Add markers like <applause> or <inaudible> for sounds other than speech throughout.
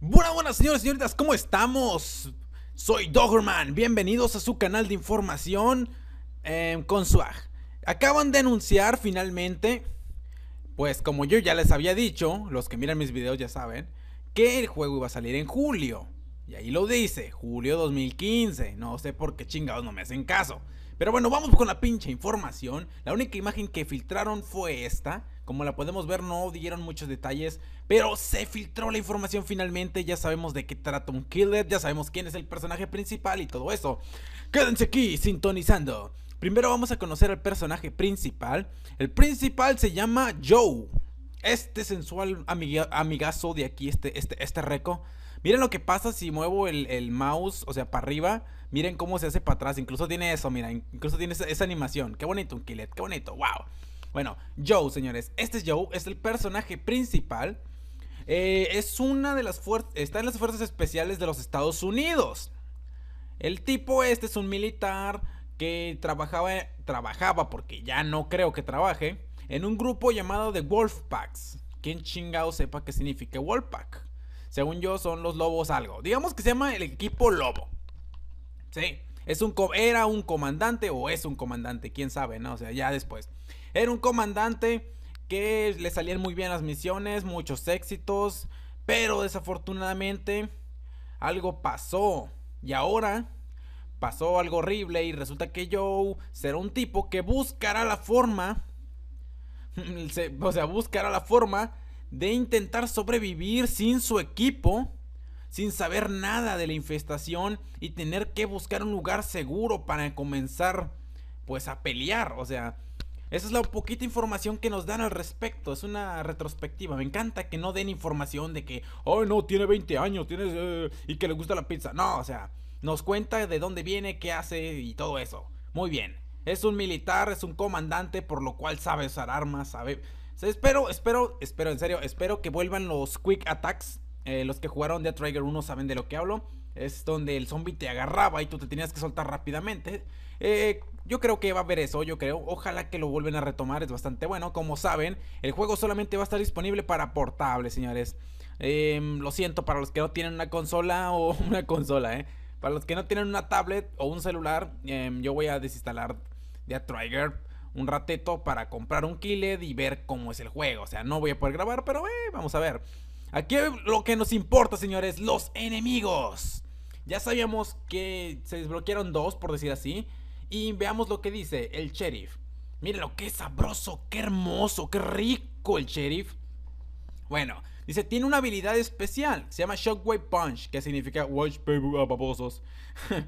Buenas, buenas señores y señoritas, ¿cómo estamos? Soy Dogerman, bienvenidos a su canal de información em, con Swag. Acaban de anunciar finalmente, pues como yo ya les había dicho, los que miran mis videos ya saben, que el juego iba a salir en julio. Y ahí lo dice, julio 2015, no sé por qué chingados no me hacen caso. Pero bueno, vamos con la pinche información. La única imagen que filtraron fue esta. Como la podemos ver, no dieron muchos detalles, pero se filtró la información finalmente. Ya sabemos de qué trata un killer, ya sabemos quién es el personaje principal y todo eso. Quédense aquí sintonizando. Primero vamos a conocer al personaje principal. El principal se llama Joe. Este sensual amigazo de aquí, este, este, este reco, Miren lo que pasa si muevo el, mouse, o sea, para arriba. Miren cómo se hace para atrás. Incluso tiene eso, mira. Incluso tiene esa, animación. Qué bonito, un Qué bonito. Wow. Bueno, Joe, señores. Este Joe es el personaje principal. Eh, es una de las fuerzas. Está en las fuerzas especiales de los Estados Unidos. El tipo este es un militar que trabajaba, trabajaba porque ya no creo que trabaje, en un grupo llamado The Wolfpacks. ¿Quién chingado sepa qué significa Wolfpack? Según yo, son los lobos algo. Digamos que se llama el equipo lobo. Sí. Es un era un comandante o es un comandante, quién sabe, ¿no? O sea, ya después. Era un comandante que le salían muy bien las misiones, muchos éxitos, pero desafortunadamente algo pasó. Y ahora pasó algo horrible y resulta que yo será un tipo que buscará la forma, <laughs> o sea, buscará la forma de intentar sobrevivir sin su equipo, sin saber nada de la infestación y tener que buscar un lugar seguro para comenzar pues a pelear, o sea, esa es la poquita información que nos dan al respecto. Es una retrospectiva. Me encanta que no den información de que, ay, no, tiene 20 años, tiene... Eh, y que le gusta la pizza. No, o sea, nos cuenta de dónde viene, qué hace y todo eso. Muy bien. Es un militar, es un comandante, por lo cual sabe usar armas, sabe, espero, espero, espero, en serio, espero que vuelvan los Quick Attacks. Eh, los que jugaron Dead Trigger 1 saben de lo que hablo. Es donde el zombie te agarraba y tú te tenías que soltar rápidamente. Eh, yo creo que va a haber eso, yo creo. Ojalá que lo vuelvan a retomar, es bastante bueno. Como saben, el juego solamente va a estar disponible para portables, señores. Em, lo siento para los que no tienen una consola <laughs> o una consola, ¿eh? Para los que no tienen una tablet o un celular, em, yo voy a desinstalar Death Trigger un rateto para comprar un Killed y ver cómo es el juego. O sea, no voy a poder grabar, pero eh, vamos a ver. Aquí lo que nos importa, señores, los enemigos. Ya sabíamos que se desbloquearon dos, por decir así. Y veamos lo que dice el sheriff. que qué sabroso, qué hermoso, qué rico el sheriff. Bueno, dice, tiene una habilidad especial. Se llama Shockwave Punch, que significa Watch Baby ah, Babosos. <laughs>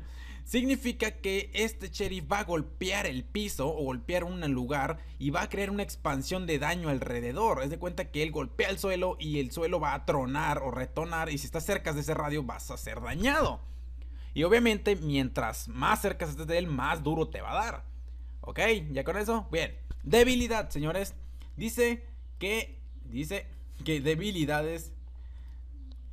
significa que este sheriff va a golpear el piso o golpear un lugar y va a crear una expansión de daño alrededor. Es de cuenta que él golpea el suelo y el suelo va a tronar o retonar y si estás cerca de ese radio vas a ser dañado. Y obviamente mientras más cerca estés de él más duro te va a dar. ¿Ok? ¿Ya con eso? Bien. Debilidad, señores. Dice que... Dice que debilidades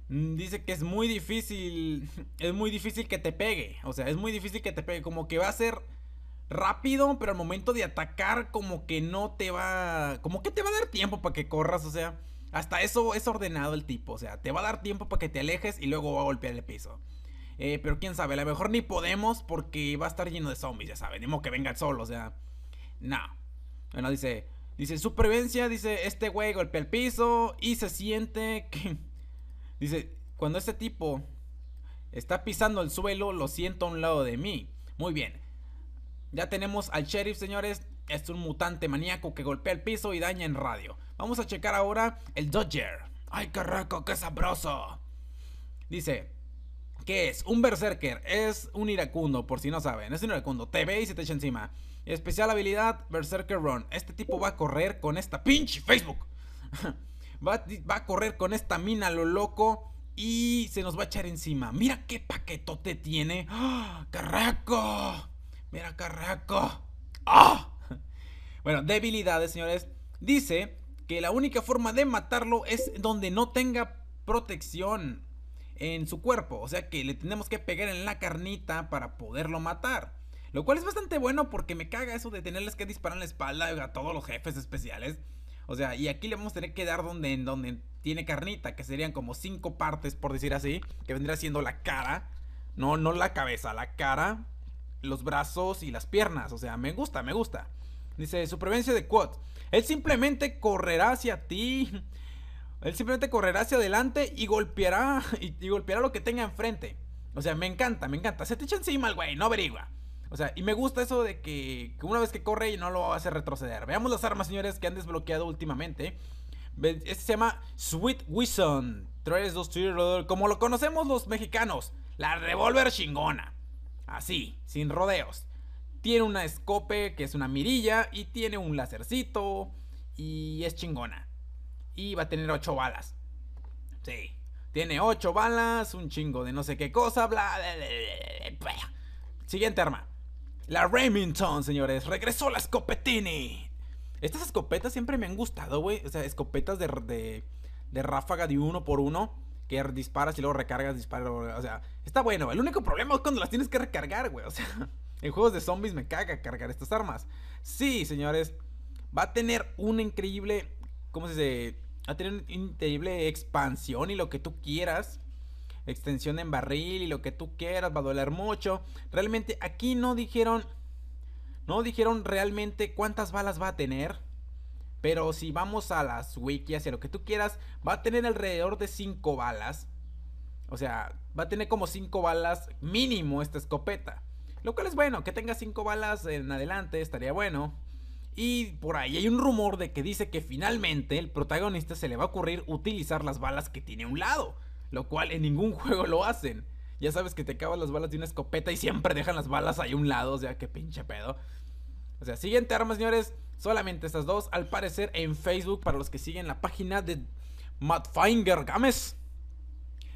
Mm, dice que es muy difícil. <laughs> Es muy difícil que te pegue. O sea, es muy difícil que te pegue. Como que va a ser rápido, pero al momento de atacar, como que no te va. Como que te va a dar tiempo para que corras. O sea, hasta eso es ordenado el tipo. O sea, te va a dar tiempo para que te alejes y luego va a golpear el piso. Eh, pero quién sabe, a lo mejor ni podemos porque va a estar lleno de zombies, ya saben. Ni modo que vengan solo, o sea. No. Bueno, dice. Dice supervivencia, dice este güey golpea el piso y se siente que Dice, cuando este tipo está pisando el suelo, lo siento a un lado de mí. Muy bien. Ya tenemos al sheriff, señores. Es un mutante maníaco que golpea el piso y daña en radio. Vamos a checar ahora el Dodger. ¡Ay, qué rico, qué sabroso! Dice, ¿qué es? Un berserker. Es un iracundo, por si no saben. Es un iracundo. Te ve y se te echa encima. Especial habilidad, berserker run. Este tipo va a correr con esta pinche Facebook. <laughs> Va, a correr con esta mina lo loco y se nos va a echar encima. Mira qué paquetote tiene. ¡Ah! ¡Carraco! Mira, carraco. ¡Ah! <laughs> Bueno, debilidades, señores. Dice que la única forma de matarlo es donde no tenga protección en su cuerpo. O sea que le tenemos que pegar en la carnita para poderlo matar. Lo cual es bastante bueno porque me caga eso de tenerles que disparar en la espalda a todos los jefes especiales. O sea, y aquí le vamos a tener que dar donde, en donde tiene carnita, que serían como cinco partes, por decir así, que vendría siendo la cara, no, no la cabeza, la cara, los brazos y las piernas. O sea, me gusta, me gusta. Dice, su prevención de quote. Él simplemente correrá hacia ti. Él simplemente correrá hacia adelante y golpeará, y, y golpeará lo que tenga enfrente. O sea, me encanta, me encanta. Se te echa encima el güey, no averigua. O sea, y me gusta eso de que, una vez que corre y no lo hace retroceder. Veamos las armas, señores, que han desbloqueado últimamente. Este se llama Sweet Wison 3, 2, como lo conocemos los mexicanos. La revólver chingona. Así, sin rodeos. Tiene una escope que es una mirilla y tiene un lacercito y es chingona. Y va a tener 8 balas. Sí. Tiene 8 balas, un chingo de no sé qué cosa, Siguiente arma. La Remington, señores. Regresó la escopetini. Estas escopetas siempre me han gustado, güey. O sea, escopetas de, de, ráfaga de uno por uno. Que disparas y luego recargas, disparas. O sea, está bueno. El único problema es cuando las tienes que recargar, güey. O sea, <laughs> en juegos de zombies me caga cargar estas armas. Sí, señores. Va a tener una increíble. ¿Cómo se dice? Va a tener una increíble expansión y lo que tú quieras extensión en barril y lo que tú quieras, va a doler mucho. Realmente aquí no dijeron, no dijeron realmente cuántas balas va a tener. Pero si vamos a las wikis y a lo que tú quieras, va a tener alrededor de 5 balas. O sea, va a tener como 5 balas mínimo esta escopeta. Lo cual es bueno, que tenga 5 balas en adelante, estaría bueno. Y por ahí hay un rumor de que dice que finalmente el protagonista se le va a ocurrir utilizar las balas que tiene a un lado lo cual en ningún <laughs> juego lo hacen. Ya sabes que te cagas las balas de una escopeta y siempre dejan las balas ahí a un lado, o sea, qué pinche pedo. O sea, siguiente arma, señores, solamente estas dos, al parecer en Facebook, para los que siguen la página de Madfinger Games,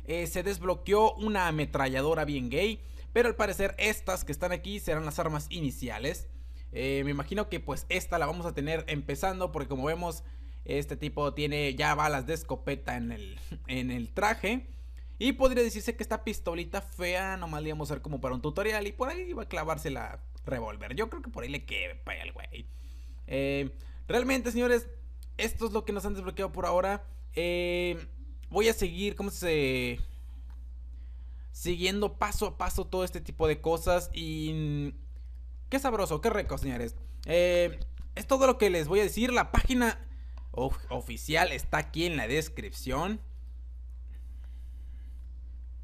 eh, se desbloqueó una ametralladora bien gay, pero al parecer estas que están aquí serán las armas iniciales. Eh, me imagino que pues esta la vamos a tener empezando porque como vemos este tipo tiene ya balas de escopeta en el, <laughs> en el traje. Y podría decirse que esta pistolita fea nomás le íbamos a como para un tutorial y por ahí iba a clavarse la revólver. Yo creo que por ahí le quede para el güey. Eh, realmente, señores, esto es lo que nos han desbloqueado por ahora. Eh, voy a seguir, ¿cómo se...? Siguiendo paso a paso todo este tipo de cosas y... Mm, qué sabroso, qué rico, señores. Eh, es todo lo que les voy a decir. La página oficial está aquí en la descripción.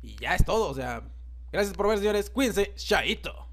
Y ya es todo, o sea. Gracias por ver, señores. Cuídense, chaito.